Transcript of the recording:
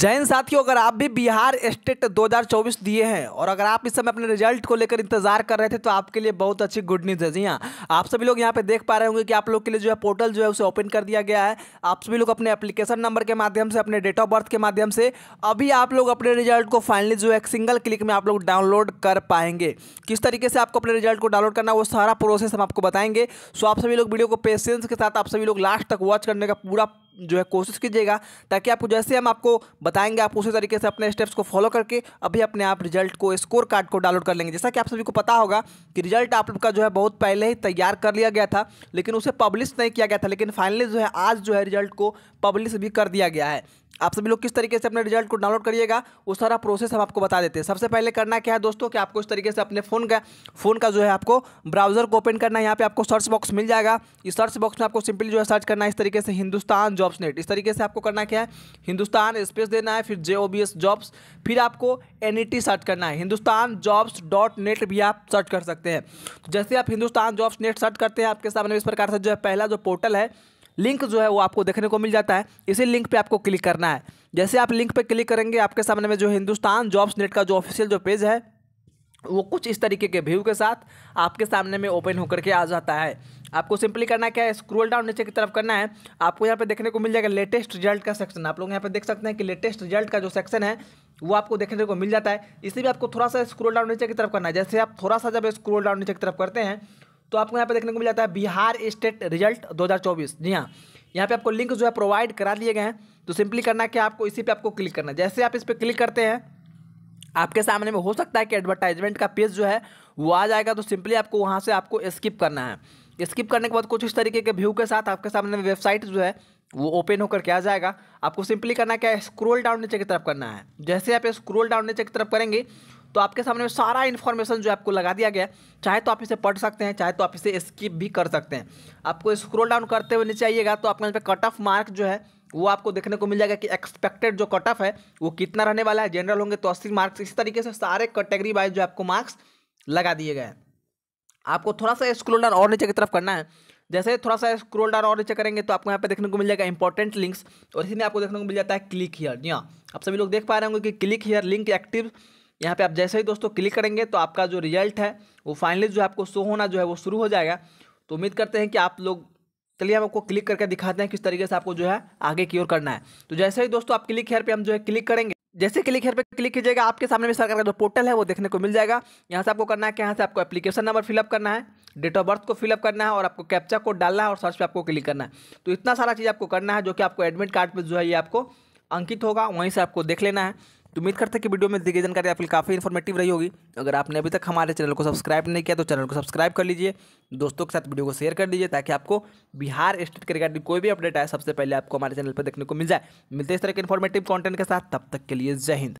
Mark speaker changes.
Speaker 1: जैन साथियों अगर आप भी बिहार स्टेट 2024 दिए हैं और अगर आप इस समय अपने रिजल्ट को लेकर इंतजार कर रहे थे तो आपके लिए बहुत अच्छी गुड न्यूज़ है जी हाँ आप सभी लोग यहाँ पे देख पा रहे होंगे कि आप लोग के लिए जो है पोर्टल जो है उसे ओपन कर दिया गया है आप सभी लोग अपने एप्लीकेशन नंबर के माध्यम से अपने डेट ऑफ बर्थ के माध्यम से अभी आप लोग अपने रिजल्ट को फाइनली जो है सिंगल क्लिक में आप लोग डाउनलोड कर पाएंगे किस तरीके से आपको अपने रिजल्ट को डाउनलोड करना वो सारा प्रोसेस हम आपको बताएंगे सो आप सभी लोग वीडियो को पेशेंस के साथ आप सभी लोग लास्ट तक वॉच करने का पूरा जो है कोशिश कीजिएगा ताकि आपको जैसे हम आपको बताएंगे आप उसी तरीके से अपने स्टेप्स को फॉलो करके अभी अपने आप रिजल्ट को स्कोर कार्ड को डाउनलोड कर लेंगे जैसा कि आप सभी को पता होगा कि रिजल्ट आप लोग का जो है बहुत पहले ही तैयार कर लिया गया था लेकिन उसे पब्लिश नहीं किया गया था लेकिन फाइनली जो है आज जो है रिजल्ट को पब्लिश भी कर दिया गया है आप सभी लोग किस तरीके से अपने रिजल्ट को डाउनलोड करिएगा वो सारा प्रोसेस हम आपको बता देते हैं सबसे पहले करना क्या है दोस्तों कि आपको इस तरीके से अपने फ़ोन का फ़ोन का जो है आपको ब्राउज़र को ओपन करना है यहाँ पे आपको सर्च बॉक्स मिल जाएगा इस सर्च बॉक्स में आपको सिंपली जो है सर्च करना है इस तरीके से हिंदुस्तान जॉब्स नेट इस तरीके से आपको करना क्या है हिंदुस्तान स्पेस देना है फिर J O B S jobs फिर आपको एन ई टी सर्च करना है हिंदुस्तान जॉब्स डॉट नेट भी आप सर्च कर सकते हैं तो जैसे आप हिंदुस्तान जॉब्स नेट सर्च करते हैं आपके सामने इस प्रकार से जो है पहला जो पोर्टल है लिंक जो है वो आपको देखने को मिल जाता है इसी लिंक पे आपको क्लिक करना है जैसे आप लिंक पे क्लिक करेंगे आपके सामने में जो हिंदुस्तान जॉब्स नेट का जो ऑफिशियल जो पेज है वो कुछ इस तरीके के व्यू के साथ आपके सामने में ओपन होकर के आ जाता है आपको सिंपली करना क्या है स्क्रोल डाउन नीचे की तरफ करना है आपको यहाँ पे देखने को मिल जाएगा लेटेस्ट रिजल्ट का सेक्शन आप लोग यहाँ पे देख सकते हैं कि लेटेस्ट रिजल्ट का जो सेक्शन है वो आपको देखने को मिल जाता है इसलिए भी आपको थोड़ा सा स्क्रोल डाउन नीचे की तरफ करना है जैसे आप थोड़ा सा जब स्क्रोल डाउन नीचे की तरफ करते हैं तो आपको यहाँ पे देखने को मिल जाता है बिहार स्टेट रिजल्ट 2024 जी हाँ यहाँ पे आपको लिंक जो है प्रोवाइड करा दिए गए हैं तो सिंपली करना क्या आपको इसी पे आपको क्लिक करना है जैसे आप इस पर क्लिक करते हैं आपके सामने में हो सकता है कि एडवर्टाइजमेंट का पेज जो है वो आ जाएगा तो सिंपली आपको वहाँ से आपको स्किप करना है स्किप करने के बाद कुछ इस तरीके के व्यू के साथ आपके सामने वेबसाइट जो है वो ओपन होकर क्या जाएगा आपको सिंपली करना क्या है स्क्रोल डाउन नीचे की तरफ करना है जैसे आप स्क्रोल डाउन नीचे की तरफ करेंगे तो आपके सामने सारा इन्फॉर्मेशन जो आपको लगा दिया गया चाहे तो आप इसे पढ़ सकते हैं चाहे तो आप इसे स्किप भी कर सकते हैं आपको स्क्रोल डाउन करते हुए नीचे आइएगा तो आपके यहाँ पे कट ऑफ मार्क जो है वो आपको देखने को मिल जाएगा कि एक्सपेक्टेड जो कट ऑफ है वो कितना रहने वाला है जनरल होंगे तो अस्सी मार्क्स इसी तरीके से सारे कैटेगरी वाइज जो आपको मार्क्स लगा दिए गए हैं आपको थोड़ा सा स्क्रोल डाउन और नीचे की तरफ करना है जैसे थोड़ा सा स्क्रोल डाउन और नीचे करेंगे तो आपको यहाँ पे देखने को मिल जाएगा इंपॉर्टेंट लिंक्स और इसी में आपको देखने को मिल जाता है क्लिक हियर जी हाँ आप सभी लोग देख पा रहे होंगे कि क्लिक हियर लिंक एक्टिव यहाँ पे आप जैसे ही दोस्तों क्लिक करेंगे तो आपका जो रिजल्ट है वो फाइनली जो आपको शो होना जो है वो शुरू हो जाएगा तो उम्मीद करते हैं कि आप लोग चलिए हम आपको क्लिक करके दिखाते हैं किस तरीके से आपको जो है आगे की ओर करना है तो जैसे ही दोस्तों आप क्लिक हेयर पे हम जो है क्लिक करेंगे जैसे क्लिक हेयर पे क्लिक कीजिएगा आपके सामने में सरकार का जो पोर्टल है वो देखने को मिल जाएगा यहाँ से आपको करना है कि यहाँ से आपको एप्लीकेशन नंबर फिलअप करना है डेट ऑफ बर्थ को फिलअप करना है और आपको कैप्चा कोड डालना है और सर्च पे आपको क्लिक करना है तो इतना सारा चीज़ आपको करना है जो कि आपको एडमिट कार्ड पर जो है ये आपको अंकित होगा वहीं से आपको देख लेना है तो उम्मीद करते हैं कि वीडियो में दी गई जानकारी आपके लिए काफ़ी इन्फॉर्मेटिव रही होगी अगर आपने अभी तक हमारे चैनल को सब्सक्राइब नहीं किया तो चैनल को सब्सक्राइब कर लीजिए दोस्तों के साथ वीडियो को शेयर कर दीजिए ताकि आपको बिहार स्टेट के रिगार्डिंग कोई भी अपडेट आए सबसे पहले आपको हमारे चैनल पर देखने को मिल जाए मिलते इस तरह के इन्फॉर्मेटिव कॉन्टेंट के साथ तब तक के लिए जय हिंद